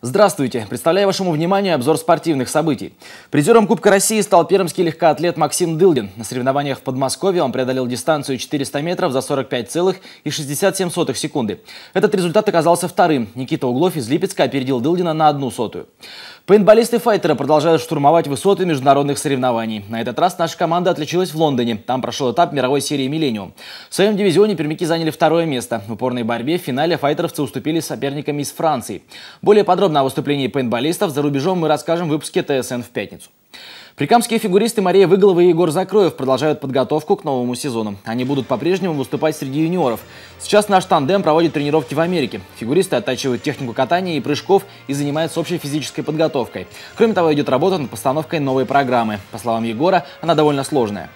Здравствуйте! Представляю вашему вниманию обзор спортивных событий. Призером Кубка России стал пермский легкоатлет Максим Дылдин. На соревнованиях в Подмосковье он преодолел дистанцию 400 метров за 45,67 секунды. Этот результат оказался вторым. Никита Углов из Липецка опередил Дылдина на одну сотую. Пейнтболисты файтера продолжают штурмовать высоты международных соревнований. На этот раз наша команда отличилась в Лондоне. Там прошел этап мировой серии «Миллениум». В своем дивизионе пермяки заняли второе место. В упорной борьбе в финале файтеровцы уступили соперникам из Франции. Более подробно подробно о выступлении пейнтболистов за рубежом мы расскажем в выпуске ТСН в пятницу. Прикамские фигуристы Мария Выголова и Егор Закроев продолжают подготовку к новому сезону. Они будут по-прежнему выступать среди юниоров. Сейчас наш тандем проводит тренировки в Америке. Фигуристы оттачивают технику катания и прыжков и занимаются общей физической подготовкой. Кроме того, идет работа над постановкой новой программы. По словам Егора, она довольно сложная.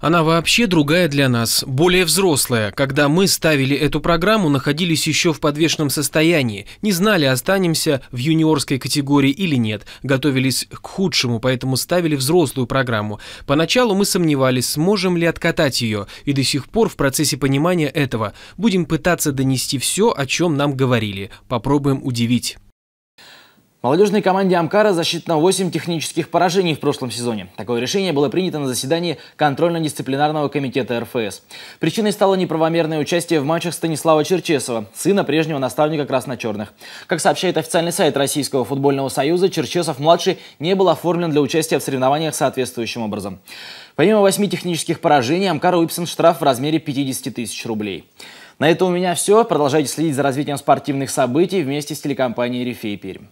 Она вообще другая для нас, более взрослая. Когда мы ставили эту программу, находились еще в подвешенном состоянии, не знали, останемся в юниорской категории или нет, готовились к худшему, поэтому ставили взрослую программу. Поначалу мы сомневались, сможем ли откатать ее, и до сих пор в процессе понимания этого будем пытаться донести все, о чем нам говорили. Попробуем удивить. Молодежной команде «Амкара» засчитано 8 технических поражений в прошлом сезоне. Такое решение было принято на заседании контрольно-дисциплинарного комитета РФС. Причиной стало неправомерное участие в матчах Станислава Черчесова, сына прежнего наставника красно-черных. Как сообщает официальный сайт Российского футбольного союза, Черчесов-младший не был оформлен для участия в соревнованиях соответствующим образом. Помимо 8 технических поражений, «Амкара» выписан штраф в размере 50 тысяч рублей. На этом у меня все. Продолжайте следить за развитием спортивных событий вместе с телекомпанией «Рифей Пермь».